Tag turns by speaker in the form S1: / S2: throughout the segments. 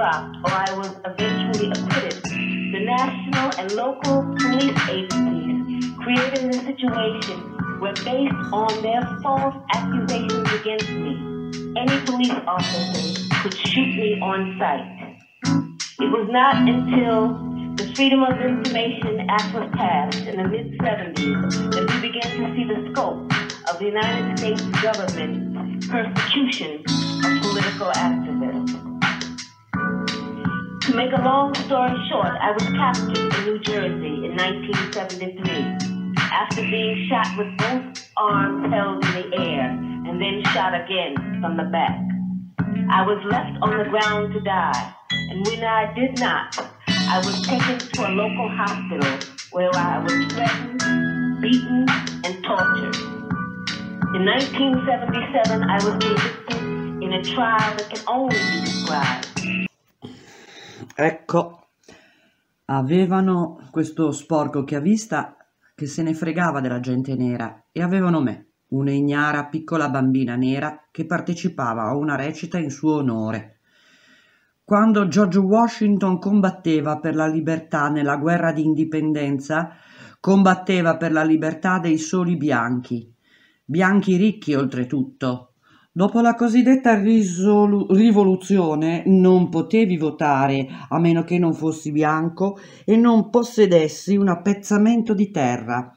S1: dropped or I was eventually acquitted. The national and local police agencies created a situation where based on their false accusations against me, any police officer could shoot me on sight. It was not until the Freedom of Information Act was passed in the mid 70s that we began to see the scope of the United States government persecution of political activists. To make a long story short, I was captured in New Jersey in 1973 after being shot with both arms held in the air and then shot again from the back. I was left on the ground to die, and when I did not, I was taken to a local hospital where I was threatened, beaten, and tortured. In 1977, I was convicted in a trial that can only be described
S2: Ecco, avevano questo sporco che ha vista che se ne fregava della gente nera e avevano me, una ignara piccola bambina nera che partecipava a una recita in suo onore. Quando George Washington combatteva per la libertà nella guerra di indipendenza, combatteva per la libertà dei soli bianchi, bianchi ricchi oltretutto, Dopo la cosiddetta rivoluzione non potevi votare a meno che non fossi bianco e non possedessi un appezzamento di terra.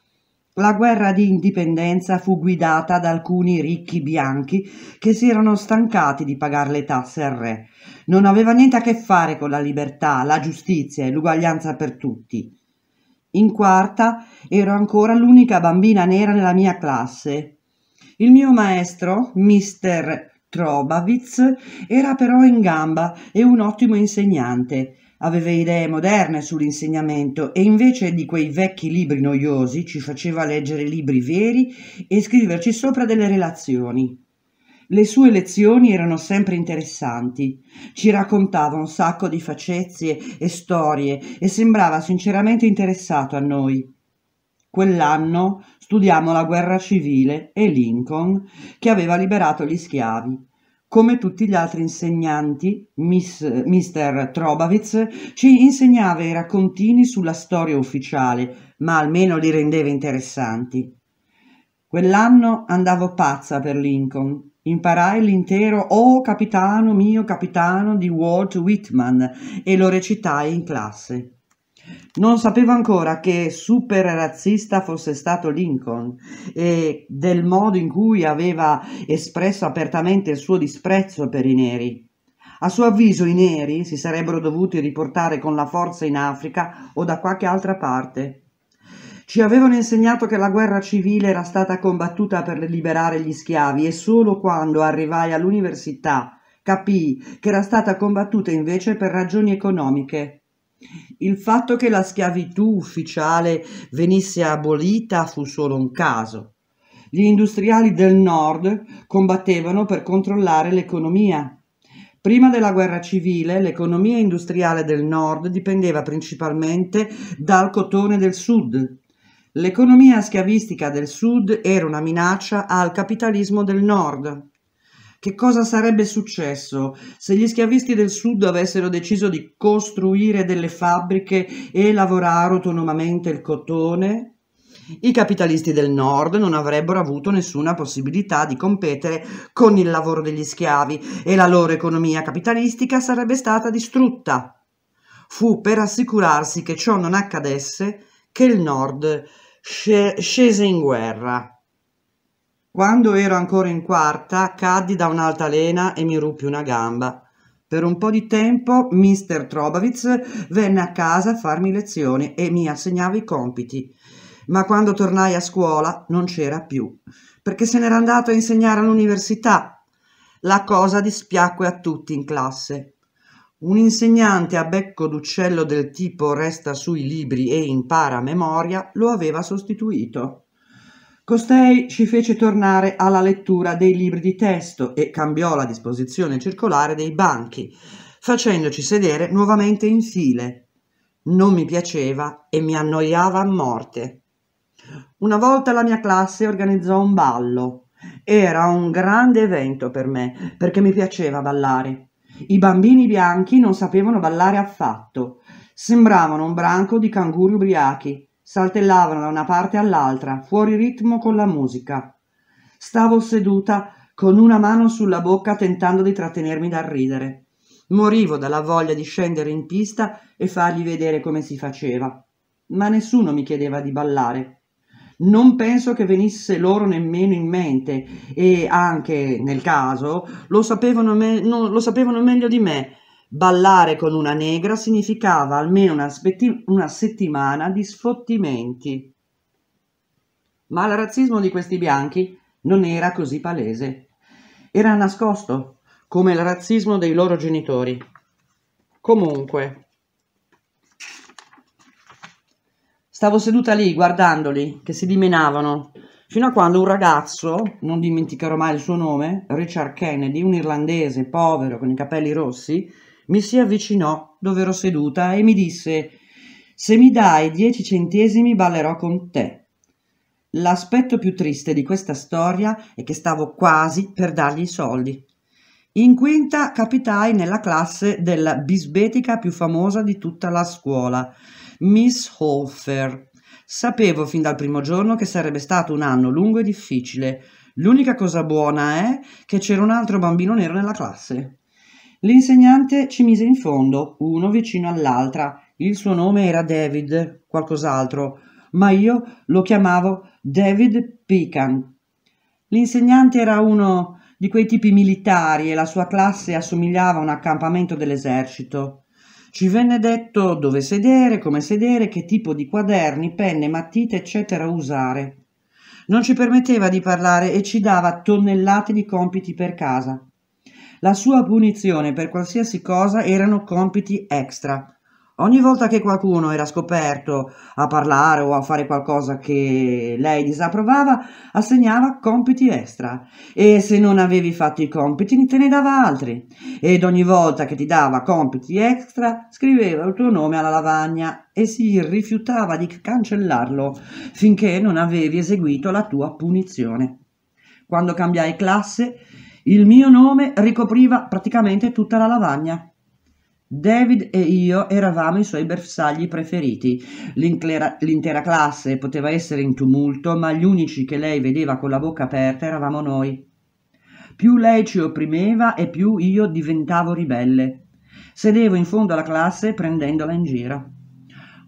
S2: La guerra di indipendenza fu guidata da alcuni ricchi bianchi che si erano stancati di pagare le tasse al re. Non aveva niente a che fare con la libertà, la giustizia e l'uguaglianza per tutti. In quarta ero ancora l'unica bambina nera nella mia classe, il mio maestro, Mr. Trobavitz, era però in gamba e un ottimo insegnante. Aveva idee moderne sull'insegnamento e invece di quei vecchi libri noiosi ci faceva leggere libri veri e scriverci sopra delle relazioni. Le sue lezioni erano sempre interessanti. Ci raccontava un sacco di facezie e storie e sembrava sinceramente interessato a noi. Quell'anno Studiamo la guerra civile e Lincoln che aveva liberato gli schiavi. Come tutti gli altri insegnanti, Miss, Mr. Trobavitz ci insegnava i raccontini sulla storia ufficiale, ma almeno li rendeva interessanti. Quell'anno andavo pazza per Lincoln. Imparai l'intero Oh capitano mio capitano di Walt Whitman e lo recitai in classe. Non sapeva ancora che super razzista fosse stato Lincoln e del modo in cui aveva espresso apertamente il suo disprezzo per i neri. A suo avviso i neri si sarebbero dovuti riportare con la forza in Africa o da qualche altra parte. Ci avevano insegnato che la guerra civile era stata combattuta per liberare gli schiavi e solo quando arrivai all'università capii che era stata combattuta invece per ragioni economiche. Il fatto che la schiavitù ufficiale venisse abolita fu solo un caso. Gli industriali del nord combattevano per controllare l'economia. Prima della guerra civile l'economia industriale del nord dipendeva principalmente dal cotone del sud. L'economia schiavistica del sud era una minaccia al capitalismo del nord. Che cosa sarebbe successo se gli schiavisti del sud avessero deciso di costruire delle fabbriche e lavorare autonomamente il cotone? I capitalisti del nord non avrebbero avuto nessuna possibilità di competere con il lavoro degli schiavi e la loro economia capitalistica sarebbe stata distrutta. Fu per assicurarsi che ciò non accadesse che il nord scese in guerra. Quando ero ancora in quarta caddi da un'altalena e mi ruppi una gamba. Per un po' di tempo Mr. Trobavitz venne a casa a farmi lezioni e mi assegnava i compiti. Ma quando tornai a scuola non c'era più, perché se n'era andato a insegnare all'università. La cosa dispiacque a tutti in classe. Un insegnante a becco d'uccello del tipo resta sui libri e impara a memoria lo aveva sostituito. Costei ci fece tornare alla lettura dei libri di testo e cambiò la disposizione circolare dei banchi, facendoci sedere nuovamente in file. Non mi piaceva e mi annoiava a morte. Una volta la mia classe organizzò un ballo. Era un grande evento per me, perché mi piaceva ballare. I bambini bianchi non sapevano ballare affatto. Sembravano un branco di canguri ubriachi. Saltellavano da una parte all'altra, fuori ritmo con la musica. Stavo seduta con una mano sulla bocca tentando di trattenermi dal ridere. Morivo dalla voglia di scendere in pista e fargli vedere come si faceva. Ma nessuno mi chiedeva di ballare. Non penso che venisse loro nemmeno in mente e anche nel caso lo sapevano, me- no, lo sapevano meglio di me Ballare con una negra significava almeno una, una settimana di sfottimenti. Ma il razzismo di questi bianchi non era così palese. Era nascosto, come il razzismo dei loro genitori. Comunque, stavo seduta lì guardandoli che si dimenavano, fino a quando un ragazzo, non dimenticherò mai il suo nome, Richard Kennedy, un irlandese povero con i capelli rossi, mi si avvicinò dove ero seduta e mi disse Se mi dai dieci centesimi ballerò con te. L'aspetto più triste di questa storia è che stavo quasi per dargli i soldi. In quinta capitai nella classe della bisbetica più famosa di tutta la scuola, Miss Hofer. Sapevo fin dal primo giorno che sarebbe stato un anno lungo e difficile. L'unica cosa buona è che c'era un altro bambino nero nella classe. L'insegnante ci mise in fondo, uno vicino all'altra. Il suo nome era David, qualcos'altro, ma io lo chiamavo David Pican. L'insegnante era uno di quei tipi militari e la sua classe assomigliava a un accampamento dell'esercito. Ci venne detto dove sedere, come sedere, che tipo di quaderni, penne, matite, eccetera usare. Non ci permetteva di parlare e ci dava tonnellate di compiti per casa. La sua punizione per qualsiasi cosa erano compiti extra. Ogni volta che qualcuno era scoperto a parlare o a fare qualcosa che lei disapprovava, assegnava compiti extra e se non avevi fatto i compiti te ne dava altri ed ogni volta che ti dava compiti extra scriveva il tuo nome alla lavagna e si rifiutava di cancellarlo finché non avevi eseguito la tua punizione. Quando cambiai classe il mio nome ricopriva praticamente tutta la lavagna. David e io eravamo i suoi bersagli preferiti. L'intera classe poteva essere in tumulto, ma gli unici che lei vedeva con la bocca aperta eravamo noi. Più lei ci opprimeva e più io diventavo ribelle. Sedevo in fondo alla classe prendendola in giro.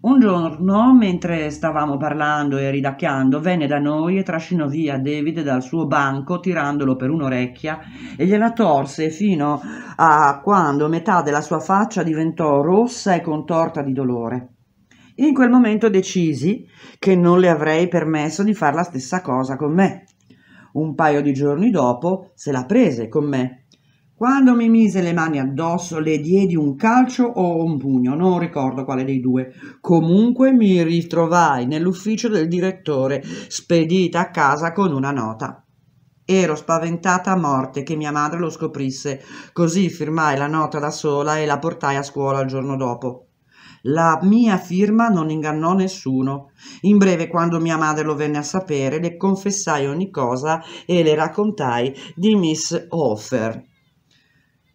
S2: Un giorno, mentre stavamo parlando e ridacchiando, venne da noi e trascinò via David dal suo banco tirandolo per un'orecchia e gliela torse fino a quando metà della sua faccia diventò rossa e contorta di dolore. In quel momento decisi che non le avrei permesso di fare la stessa cosa con me. Un paio di giorni dopo se la prese con me quando mi mise le mani addosso le diedi un calcio o un pugno, non ricordo quale dei due. Comunque mi ritrovai nell'ufficio del direttore, spedita a casa con una nota. Ero spaventata a morte che mia madre lo scoprisse, così firmai la nota da sola e la portai a scuola il giorno dopo. La mia firma non ingannò nessuno. In breve, quando mia madre lo venne a sapere, le confessai ogni cosa e le raccontai di Miss Hofer.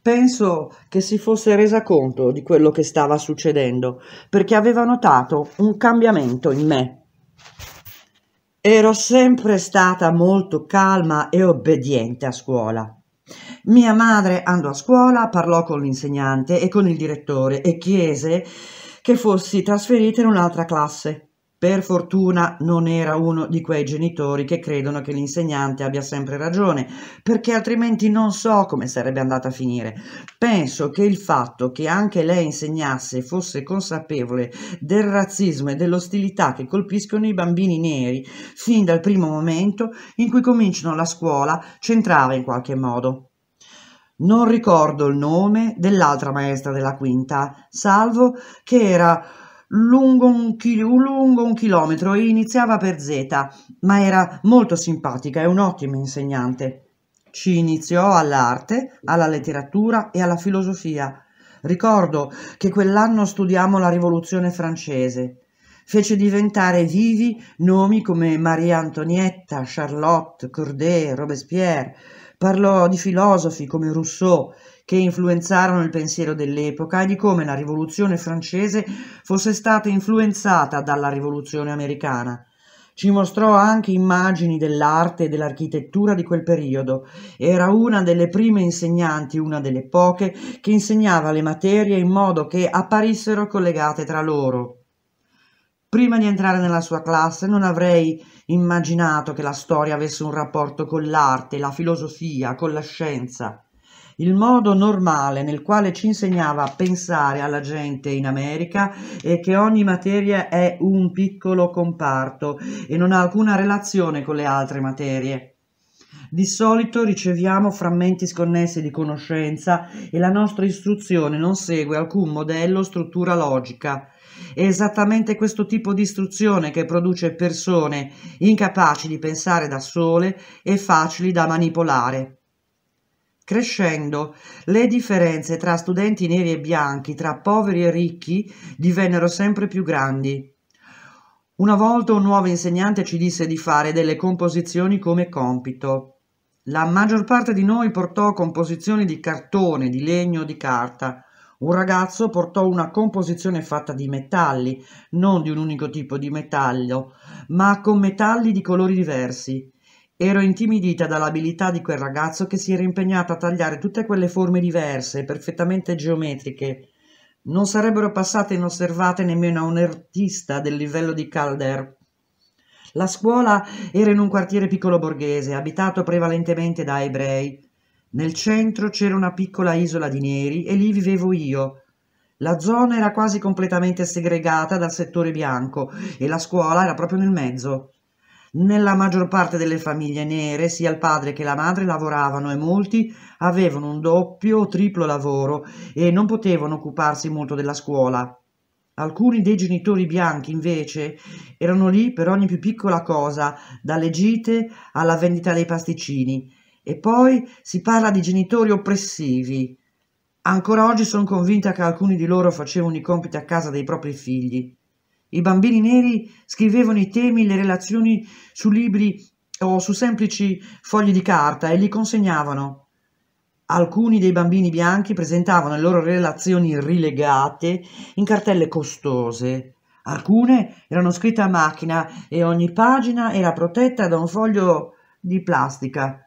S2: Penso che si fosse resa conto di quello che stava succedendo, perché aveva notato un cambiamento in me. Ero sempre stata molto calma e obbediente a scuola. Mia madre andò a scuola, parlò con l'insegnante e con il direttore e chiese che fossi trasferita in un'altra classe. Per fortuna non era uno di quei genitori che credono che l'insegnante abbia sempre ragione, perché altrimenti non so come sarebbe andata a finire. Penso che il fatto che anche lei insegnasse e fosse consapevole del razzismo e dell'ostilità che colpiscono i bambini neri fin dal primo momento in cui cominciano la scuola c'entrava in qualche modo. Non ricordo il nome dell'altra maestra della quinta, salvo che era lungo un, lungo un chilometro e iniziava per Z, ma era molto simpatica e un'ottima insegnante. Ci iniziò all'arte, alla letteratura e alla filosofia. Ricordo che quell'anno studiamo la Rivoluzione francese. Fece diventare vivi nomi come Maria Antonietta, Charlotte, Corday, Robespierre. Parlò di filosofi come Rousseau che influenzarono il pensiero dell'epoca e di come la rivoluzione francese fosse stata influenzata dalla rivoluzione americana. Ci mostrò anche immagini dell'arte e dell'architettura di quel periodo. Era una delle prime insegnanti, una delle poche, che insegnava le materie in modo che apparissero collegate tra loro. Prima di entrare nella sua classe non avrei immaginato che la storia avesse un rapporto con l'arte, la filosofia, con la scienza il modo normale nel quale ci insegnava a pensare alla gente in America è che ogni materia è un piccolo comparto e non ha alcuna relazione con le altre materie. Di solito riceviamo frammenti sconnessi di conoscenza e la nostra istruzione non segue alcun modello o struttura logica. È esattamente questo tipo di istruzione che produce persone incapaci di pensare da sole e facili da manipolare. Crescendo, le differenze tra studenti neri e bianchi, tra poveri e ricchi, divennero sempre più grandi. Una volta un nuovo insegnante ci disse di fare delle composizioni come compito. La maggior parte di noi portò composizioni di cartone, di legno, di carta. Un ragazzo portò una composizione fatta di metalli, non di un unico tipo di metallo, ma con metalli di colori diversi. Ero intimidita dall'abilità di quel ragazzo che si era impegnato a tagliare tutte quelle forme diverse, perfettamente geometriche. Non sarebbero passate inosservate nemmeno a un artista del livello di Calder. La scuola era in un quartiere piccolo borghese, abitato prevalentemente da ebrei. Nel centro c'era una piccola isola di neri e lì vivevo io. La zona era quasi completamente segregata dal settore bianco e la scuola era proprio nel mezzo. Nella maggior parte delle famiglie nere sia il padre che la madre lavoravano e molti avevano un doppio o triplo lavoro e non potevano occuparsi molto della scuola. Alcuni dei genitori bianchi, invece, erano lì per ogni più piccola cosa, dalle gite alla vendita dei pasticcini. E poi si parla di genitori oppressivi. Ancora oggi sono convinta che alcuni di loro facevano i compiti a casa dei propri figli. I bambini neri scrivevano i temi, le relazioni su libri o su semplici fogli di carta e li consegnavano. Alcuni dei bambini bianchi presentavano le loro relazioni rilegate in cartelle costose. Alcune erano scritte a macchina e ogni pagina era protetta da un foglio di plastica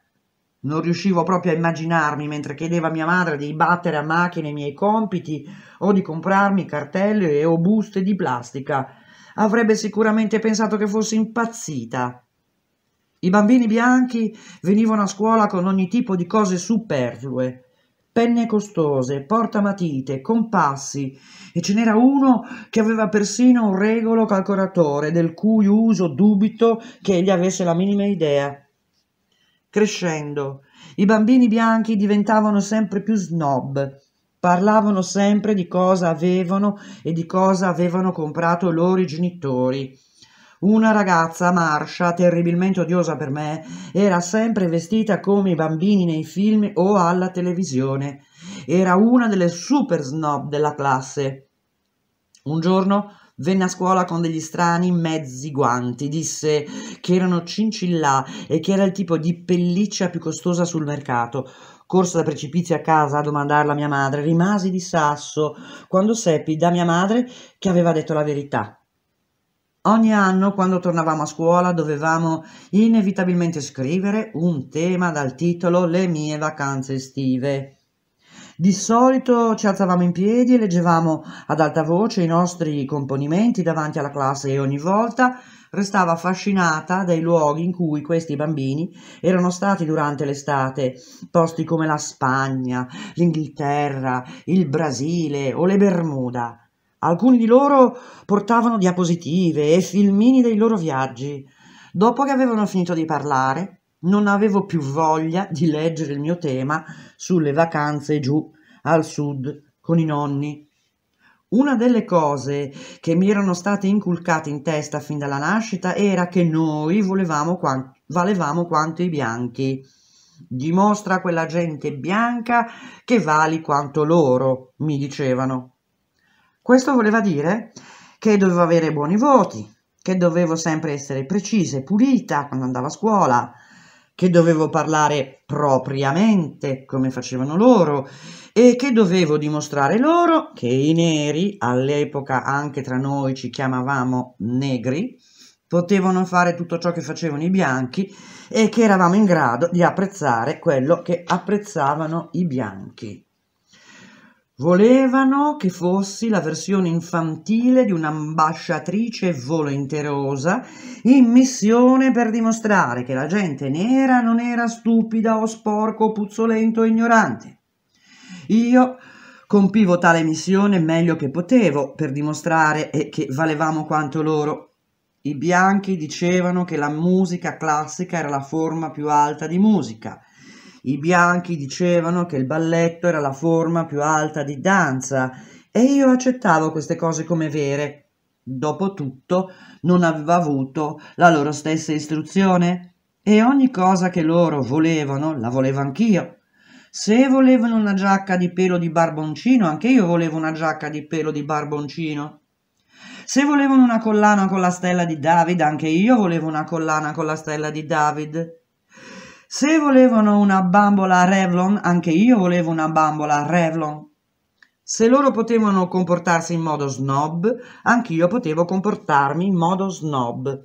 S2: non riuscivo proprio a immaginarmi mentre chiedeva a mia madre di battere a macchina i miei compiti o di comprarmi cartelle e o buste di plastica. Avrebbe sicuramente pensato che fossi impazzita. I bambini bianchi venivano a scuola con ogni tipo di cose superflue, penne costose, portamatite, compassi e ce n'era uno che aveva persino un regolo calcolatore del cui uso dubito che egli avesse la minima idea. Crescendo, i bambini bianchi diventavano sempre più snob, parlavano sempre di cosa avevano e di cosa avevano comprato i loro genitori. Una ragazza, Marsha, terribilmente odiosa per me, era sempre vestita come i bambini nei film o alla televisione. Era una delle super snob della classe. Un giorno Venne a scuola con degli strani mezzi guanti, disse che erano cincillà e che era il tipo di pelliccia più costosa sul mercato. Corso da precipizio a casa a domandarla a mia madre, rimasi di sasso quando seppi da mia madre che aveva detto la verità. Ogni anno, quando tornavamo a scuola, dovevamo inevitabilmente scrivere un tema dal titolo Le mie vacanze estive. Di solito ci alzavamo in piedi e leggevamo ad alta voce i nostri componimenti davanti alla classe e ogni volta restava affascinata dai luoghi in cui questi bambini erano stati durante l'estate, posti come la Spagna, l'Inghilterra, il Brasile o le Bermuda. Alcuni di loro portavano diapositive e filmini dei loro viaggi. Dopo che avevano finito di parlare, non avevo più voglia di leggere il mio tema sulle vacanze giù al sud con i nonni. Una delle cose che mi erano state inculcate in testa fin dalla nascita era che noi volevamo quanti, valevamo quanto i bianchi. Dimostra a quella gente bianca che vali quanto loro, mi dicevano. Questo voleva dire che dovevo avere buoni voti, che dovevo sempre essere precisa e pulita quando andavo a scuola, che dovevo parlare propriamente come facevano loro e che dovevo dimostrare loro che i neri, all'epoca anche tra noi ci chiamavamo negri, potevano fare tutto ciò che facevano i bianchi e che eravamo in grado di apprezzare quello che apprezzavano i bianchi. Volevano che fossi la versione infantile di un'ambasciatrice volenterosa in missione per dimostrare che la gente nera non era stupida o sporco o puzzolento o ignorante. Io compivo tale missione meglio che potevo per dimostrare eh, che valevamo quanto loro. I bianchi dicevano che la musica classica era la forma più alta di musica i bianchi dicevano che il balletto era la forma più alta di danza e io accettavo queste cose come vere. Dopotutto non avevo avuto la loro stessa istruzione e ogni cosa che loro volevano la volevo anch'io. Se volevano una giacca di pelo di barboncino, anche io volevo una giacca di pelo di barboncino. Se volevano una collana con la stella di David, anche io volevo una collana con la stella di David. Se volevano una bambola Revlon, anche io volevo una bambola Revlon. Se loro potevano comportarsi in modo snob, anche io potevo comportarmi in modo snob.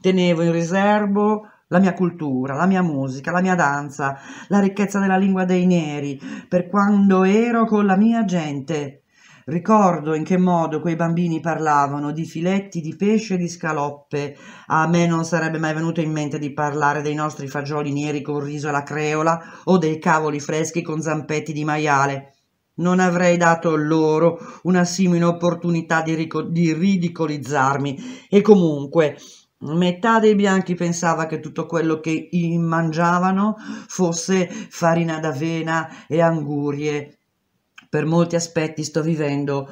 S2: Tenevo in riservo la mia cultura, la mia musica, la mia danza, la ricchezza della lingua dei neri, per quando ero con la mia gente. Ricordo in che modo quei bambini parlavano di filetti di pesce e di scaloppe. A me non sarebbe mai venuto in mente di parlare dei nostri fagioli neri con riso alla creola o dei cavoli freschi con zampetti di maiale. Non avrei dato loro una simile opportunità di, rico- di ridicolizzarmi. E comunque, Metà dei bianchi pensava che tutto quello che mangiavano fosse farina d'avena e angurie per molti aspetti sto vivendo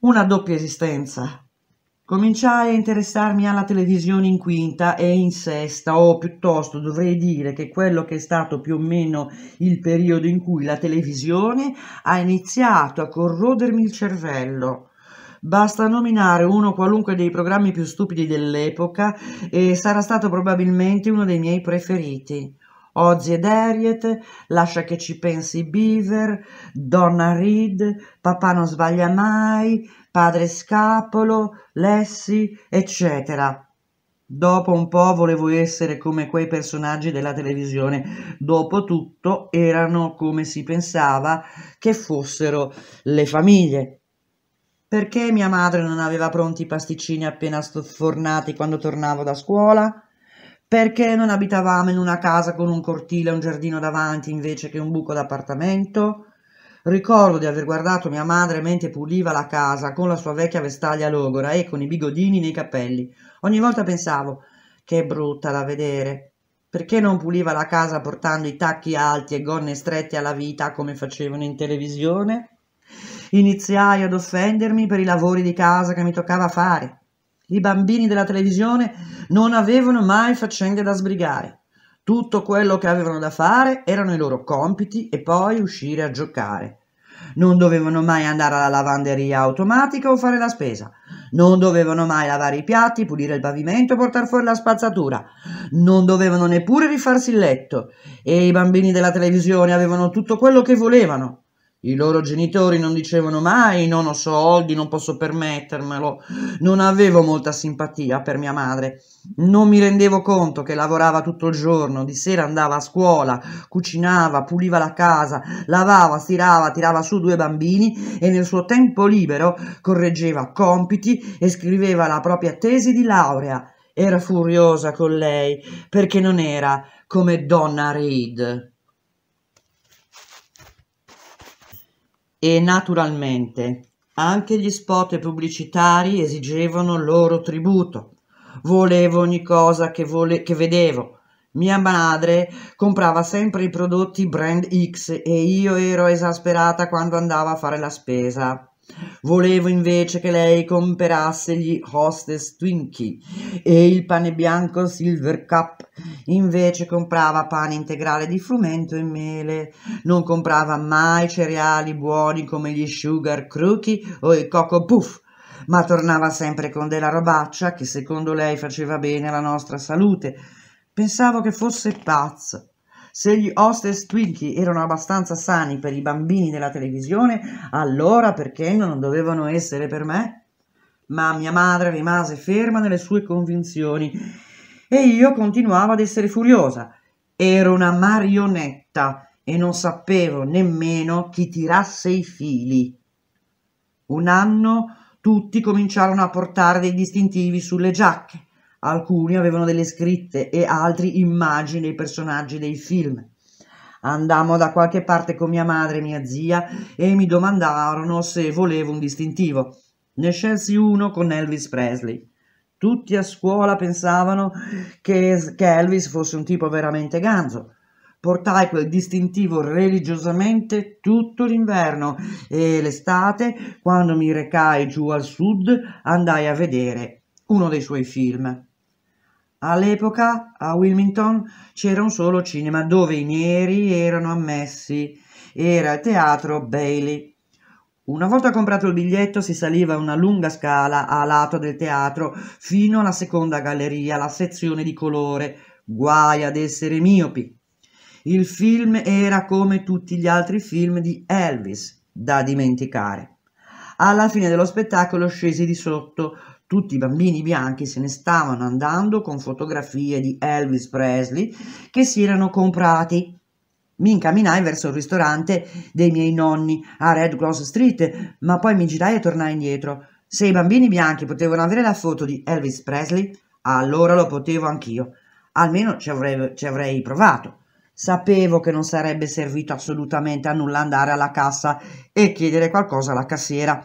S2: una doppia esistenza. Cominciai a interessarmi alla televisione in quinta e in sesta, o piuttosto dovrei dire che quello che è stato più o meno il periodo in cui la televisione ha iniziato a corrodermi il cervello. Basta nominare uno qualunque dei programmi più stupidi dell'epoca e sarà stato probabilmente uno dei miei preferiti. Ozzy ed Harriet, Lascia che ci pensi Beaver, Donna Reed, Papà non sbaglia mai, Padre Scapolo, Lessi, eccetera. Dopo un po' volevo essere come quei personaggi della televisione. Dopotutto erano come si pensava che fossero le famiglie. Perché mia madre non aveva pronti i pasticcini appena sfornati quando tornavo da scuola? Perché non abitavamo in una casa con un cortile e un giardino davanti invece che un buco d'appartamento? Ricordo di aver guardato mia madre mentre puliva la casa con la sua vecchia vestaglia logora e con i bigodini nei capelli. Ogni volta pensavo, che brutta da vedere, perché non puliva la casa portando i tacchi alti e gonne strette alla vita come facevano in televisione? Iniziai ad offendermi per i lavori di casa che mi toccava fare. I bambini della televisione non avevano mai faccende da sbrigare. Tutto quello che avevano da fare erano i loro compiti e poi uscire a giocare. Non dovevano mai andare alla lavanderia automatica o fare la spesa. Non dovevano mai lavare i piatti, pulire il pavimento, e portare fuori la spazzatura. Non dovevano neppure rifarsi il letto. E i bambini della televisione avevano tutto quello che volevano. I loro genitori non dicevano mai non ho soldi, non posso permettermelo. Non avevo molta simpatia per mia madre. Non mi rendevo conto che lavorava tutto il giorno, di sera andava a scuola, cucinava, puliva la casa, lavava, stirava, tirava su due bambini e nel suo tempo libero correggeva compiti e scriveva la propria tesi di laurea. Era furiosa con lei perché non era come Donna Reed. E naturalmente anche gli spot pubblicitari esigevano loro tributo. Volevo ogni cosa che, vole che vedevo. Mia madre comprava sempre i prodotti brand X e io ero esasperata quando andava a fare la spesa. Volevo invece che lei comperasse gli Hostess Twinkie e il pane bianco Silver Cup. Invece comprava pane integrale di frumento e mele. Non comprava mai cereali buoni come gli Sugar Crookie o i Coco Puff ma tornava sempre con della robaccia che secondo lei faceva bene alla nostra salute. Pensavo che fosse pazzo. Se gli hostess Twinkie erano abbastanza sani per i bambini della televisione, allora perché non dovevano essere per me? Ma mia madre rimase ferma nelle sue convinzioni e io continuavo ad essere furiosa. Ero una marionetta e non sapevo nemmeno chi tirasse i fili. Un anno tutti cominciarono a portare dei distintivi sulle giacche alcuni avevano delle scritte e altri immagini dei personaggi dei film. Andammo da qualche parte con mia madre e mia zia e mi domandarono se volevo un distintivo. Ne scelsi uno con Elvis Presley. Tutti a scuola pensavano che, che Elvis fosse un tipo veramente ganzo. Portai quel distintivo religiosamente tutto l'inverno e l'estate, quando mi recai giù al sud, andai a vedere uno dei suoi film. All'epoca a Wilmington c'era un solo cinema dove i neri erano ammessi, era il teatro Bailey. Una volta comprato il biglietto si saliva una lunga scala a lato del teatro fino alla seconda galleria, la sezione di colore. Guai ad essere miopi. Il film era come tutti gli altri film di Elvis, da dimenticare. Alla fine dello spettacolo scesi di sotto tutti i bambini bianchi se ne stavano andando con fotografie di Elvis Presley che si erano comprati. Mi incamminai verso il ristorante dei miei nonni a Red Cross Street, ma poi mi girai e tornai indietro. Se i bambini bianchi potevano avere la foto di Elvis Presley, allora lo potevo anch'io. Almeno ci avrei, ci avrei provato. Sapevo che non sarebbe servito assolutamente a nulla andare alla cassa e chiedere qualcosa alla cassiera.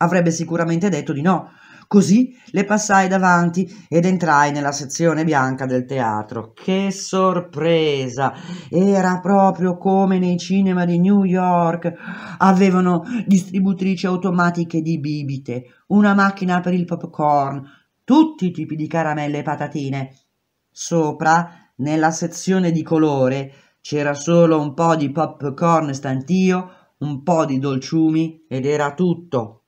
S2: Avrebbe sicuramente detto di no, Così le passai davanti ed entrai nella sezione bianca del teatro. Che sorpresa! Era proprio come nei cinema di New York. Avevano distributrici automatiche di bibite, una macchina per il popcorn, tutti i tipi di caramelle e patatine. Sopra, nella sezione di colore, c'era solo un po' di popcorn stantio, un po' di dolciumi ed era tutto.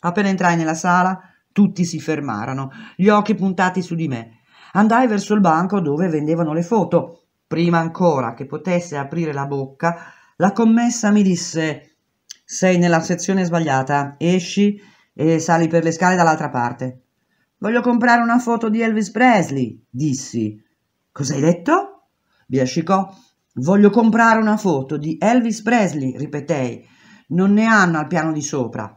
S2: Appena entrai nella sala, tutti si fermarono, gli occhi puntati su di me. Andai verso il banco dove vendevano le foto. Prima ancora che potesse aprire la bocca, la commessa mi disse «Sei nella sezione sbagliata, esci e sali per le scale dall'altra parte». «Voglio comprare una foto di Elvis Presley», dissi. «Cos'hai detto?» biascicò. «Voglio comprare una foto di Elvis Presley», ripetei. «Non ne hanno al piano di sopra».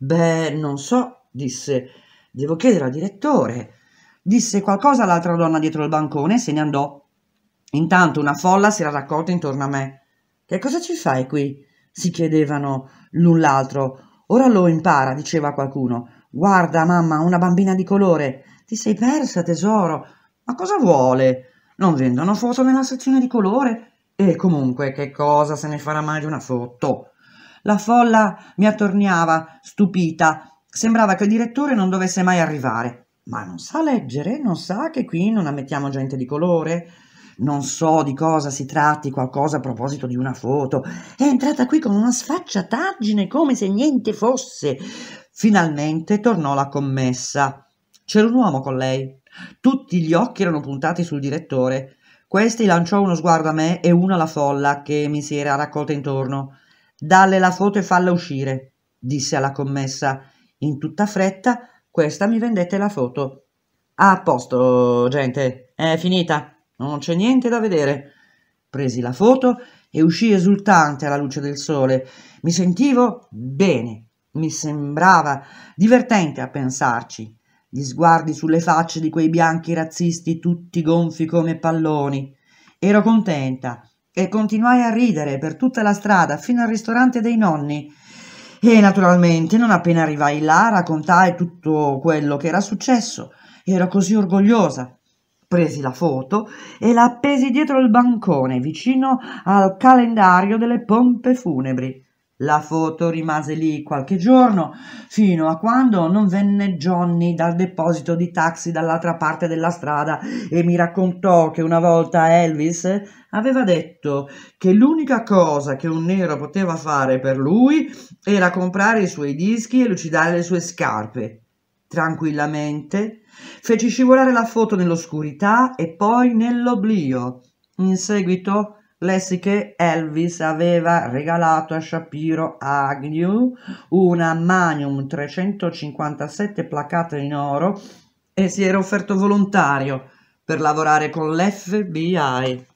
S2: «Beh, non so», disse. Devo chiedere al direttore. Disse qualcosa all'altra donna dietro il bancone e se ne andò. Intanto una folla si era raccolta intorno a me. Che cosa ci fai qui? si chiedevano l'un l'altro. Ora lo impara, diceva qualcuno. Guarda, mamma, una bambina di colore. Ti sei persa, tesoro. Ma cosa vuole? Non vendono foto nella sezione di colore? E comunque, che cosa se ne farà mai di una foto? La folla mi attorniava, stupita, Sembrava che il direttore non dovesse mai arrivare. Ma non sa leggere? Non sa che qui non ammettiamo gente di colore? Non so di cosa si tratti, qualcosa a proposito di una foto. È entrata qui con una sfacciataggine come se niente fosse. Finalmente tornò la commessa. C'era un uomo con lei. Tutti gli occhi erano puntati sul direttore. Questi lanciò uno sguardo a me e uno alla folla che mi si era raccolta intorno. Dalle la foto e falla uscire, disse alla commessa in tutta fretta, questa mi vendette la foto. Ah, a posto, gente, è finita, non c'è niente da vedere. Presi la foto e uscii esultante alla luce del sole. Mi sentivo bene, mi sembrava divertente a pensarci. Gli sguardi sulle facce di quei bianchi razzisti tutti gonfi come palloni. Ero contenta e continuai a ridere per tutta la strada fino al ristorante dei nonni e naturalmente, non appena arrivai là, raccontai tutto quello che era successo. Ero così orgogliosa. Presi la foto e la appesi dietro il bancone, vicino al calendario delle pompe funebri. La foto rimase lì qualche giorno, fino a quando non venne Johnny dal deposito di taxi dall'altra parte della strada e mi raccontò che una volta Elvis aveva detto che l'unica cosa che un nero poteva fare per lui era comprare i suoi dischi e lucidare le sue scarpe. Tranquillamente feci scivolare la foto nell'oscurità e poi nell'oblio. In seguito lesse che Elvis aveva regalato a Shapiro Agnew una Magnum 357 placata in oro e si era offerto volontario per lavorare con l'FBI.